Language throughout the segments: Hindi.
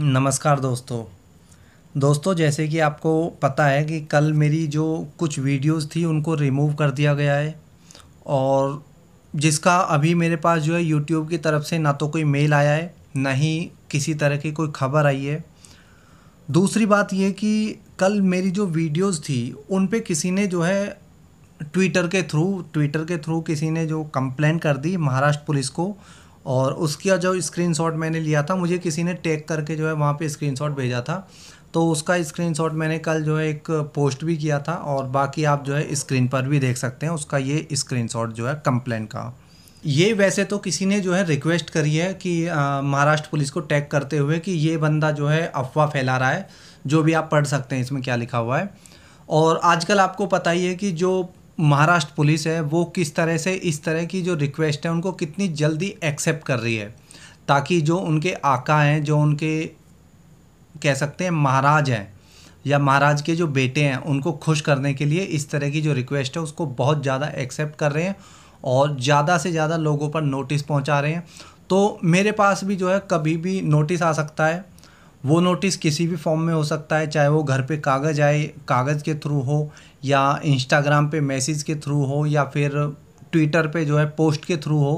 नमस्कार दोस्तों दोस्तों जैसे कि आपको पता है कि कल मेरी जो कुछ वीडियोस थी उनको रिमूव कर दिया गया है और जिसका अभी मेरे पास जो है यूट्यूब की तरफ से ना तो कोई मेल आया है ना ही किसी तरह की कोई खबर आई है दूसरी बात यह कि कल मेरी जो वीडियोस थी उन पे किसी ने जो है ट्विटर के थ्रू ट्विटर के थ्रू किसी ने जो कंप्लेंट कर दी महाराष्ट्र पुलिस को और उसका जो स्क्रीनशॉट मैंने लिया था मुझे किसी ने टैग करके जो है वहाँ पे स्क्रीनशॉट भेजा था तो उसका स्क्रीनशॉट मैंने कल जो है एक पोस्ट भी किया था और बाकी आप जो है स्क्रीन पर भी देख सकते हैं उसका ये स्क्रीनशॉट जो है कंप्लेंट का ये वैसे तो किसी ने जो है रिक्वेस्ट करी है कि महाराष्ट्र पुलिस को टैग करते हुए कि ये बंदा जो है अफवाह फैला रहा है जो भी आप पढ़ सकते हैं इसमें क्या लिखा हुआ है और आजकल आपको पता ही है कि जो महाराष्ट्र पुलिस है वो किस तरह से इस तरह की जो रिक्वेस्ट है उनको कितनी जल्दी एक्सेप्ट कर रही है ताकि जो उनके आका हैं जो उनके कह सकते हैं महाराज हैं या महाराज के जो बेटे हैं उनको खुश करने के लिए इस तरह की जो रिक्वेस्ट है उसको बहुत ज़्यादा एक्सेप्ट कर रहे हैं और ज़्यादा से ज़्यादा लोगों पर नोटिस पहुंचा रहे हैं तो मेरे पास भी जो है कभी भी नोटिस आ सकता है वो नोटिस किसी भी फॉर्म में हो सकता है चाहे वो घर पे कागज़ आए कागज़ के थ्रू हो या इंस्टाग्राम पे मैसेज के थ्रू हो या फिर ट्विटर पे जो है पोस्ट के थ्रू हो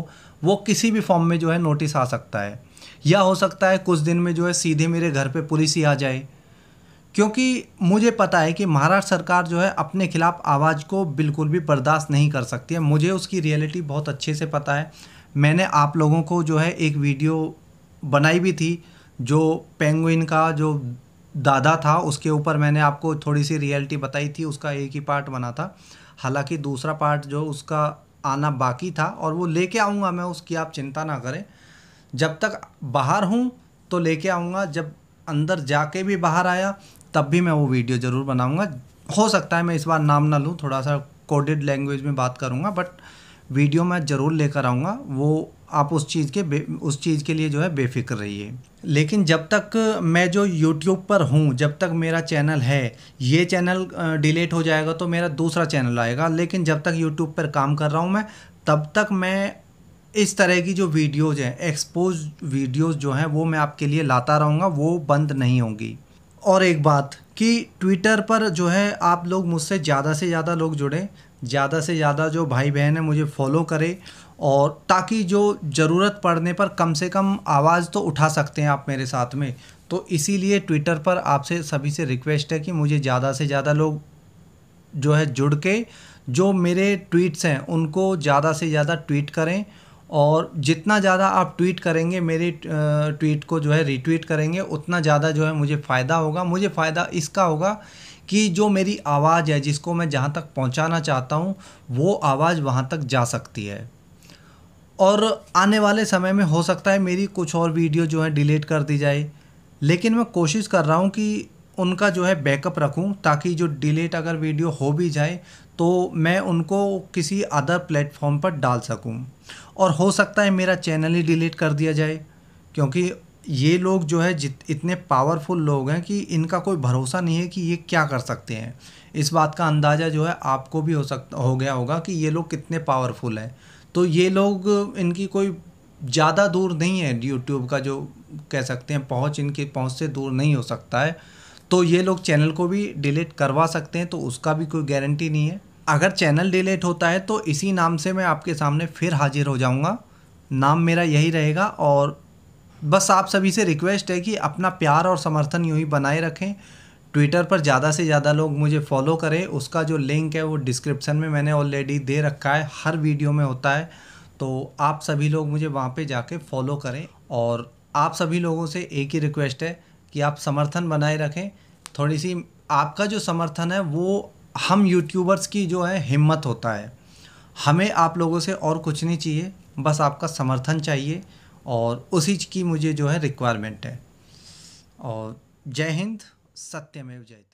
वो किसी भी फॉर्म में जो है नोटिस आ सकता है या हो सकता है कुछ दिन में जो है सीधे मेरे घर पे पुलिस ही आ जाए क्योंकि मुझे पता है कि महाराष्ट्र सरकार जो है अपने खिलाफ़ आवाज़ को बिल्कुल भी बर्दाश्त नहीं कर सकती है मुझे उसकी रियलिटी बहुत अच्छे से पता है मैंने आप लोगों को जो है एक वीडियो बनाई भी थी जो पेंगुइन का जो दादा था उसके ऊपर मैंने आपको थोड़ी सी रियलिटी बताई थी उसका एक ही पार्ट बना था हालांकि दूसरा पार्ट जो उसका आना बाकी था और वो लेके आऊँगा मैं उसकी आप चिंता ना करें जब तक बाहर हूँ तो लेके आऊँगा जब अंदर जाके भी बाहर आया तब भी मैं वो वीडियो ज़रूर बनाऊँगा हो सकता है मैं इस बार नाम ना लूँ थोड़ा सा कोडेड लैंग्वेज में बात करूँगा बट वीडियो मैं ज़रूर लेकर आऊँगा वो आप उस चीज़ के उस चीज़ के लिए जो है बेफिक्र रहिए लेकिन जब तक मैं जो यूट्यूब पर हूँ जब तक मेरा चैनल है ये चैनल डिलीट हो जाएगा तो मेरा दूसरा चैनल आएगा लेकिन जब तक यूट्यूब पर काम कर रहा हूँ मैं तब तक मैं इस तरह की जो वीडियोज़ हैं एक्सपोज वीडियोज़ जो हैं वो मैं आपके लिए लाता रहूँगा वो बंद नहीं होंगी और एक बात कि ट्विटर पर जो है आप लोग मुझसे ज़्यादा से ज़्यादा लोग जुड़ें ज़्यादा से ज़्यादा जो भाई बहन हैं मुझे फॉलो करें और ताकि जो ज़रूरत पड़ने पर कम से कम आवाज़ तो उठा सकते हैं आप मेरे साथ में तो इसीलिए ट्विटर पर आपसे सभी से रिक्वेस्ट है कि मुझे ज़्यादा से ज़्यादा लोग जो है जुड़ के जो मेरे ट्वीट्स हैं उनको ज़्यादा से ज़्यादा ट्वीट करें और जितना ज़्यादा आप ट्वीट करेंगे मेरे ट्वीट को जो है रीट्वीट करेंगे उतना ज़्यादा जो है मुझे फ़ायदा होगा मुझे फ़ायदा इसका होगा कि जो मेरी आवाज़ है जिसको मैं जहाँ तक पहुँचाना चाहता हूँ वो आवाज़ वहाँ तक जा सकती है और आने वाले समय में हो सकता है मेरी कुछ और वीडियो जो है डिलीट कर दी जाए लेकिन मैं कोशिश कर रहा हूँ कि उनका जो है बैकअप रखूँ ताकि जो डिलीट अगर वीडियो हो भी जाए तो मैं उनको किसी अदर प्लेटफॉर्म पर डाल सकूं और हो सकता है मेरा चैनल ही डिलीट कर दिया जाए क्योंकि ये लोग जो है जित इतने पावरफुल लोग हैं कि इनका कोई भरोसा नहीं है कि ये क्या कर सकते हैं इस बात का अंदाज़ा जो है आपको भी हो सकता हो गया होगा कि ये लोग कितने पावरफुल हैं तो ये लोग इनकी कोई ज़्यादा दूर नहीं है यूट्यूब का जो कह सकते हैं पहुंच इनकी पहुंच से दूर नहीं हो सकता है तो ये लोग चैनल को भी डिलीट करवा सकते हैं तो उसका भी कोई गारंटी नहीं है अगर चैनल डिलीट होता है तो इसी नाम से मैं आपके सामने फिर हाजिर हो जाऊँगा नाम मेरा यही रहेगा और बस आप सभी से रिक्वेस्ट है कि अपना प्यार और समर्थन यूँ ही बनाए रखें ट्विटर पर ज़्यादा से ज़्यादा लोग मुझे फॉलो करें उसका जो लिंक है वो डिस्क्रिप्शन में मैंने ऑलरेडी दे रखा है हर वीडियो में होता है तो आप सभी लोग मुझे वहाँ पे जाके फॉलो करें और आप सभी लोगों से एक ही रिक्वेस्ट है कि आप समर्थन बनाए रखें थोड़ी सी आपका जो समर्थन है वो हम यूट्यूबर्स की जो है हिम्मत होता है हमें आप लोगों से और कुछ नहीं चाहिए बस आपका समर्थन चाहिए और उसी की मुझे जो है रिक्वायरमेंट है और जय हिंद सत्यमेव जय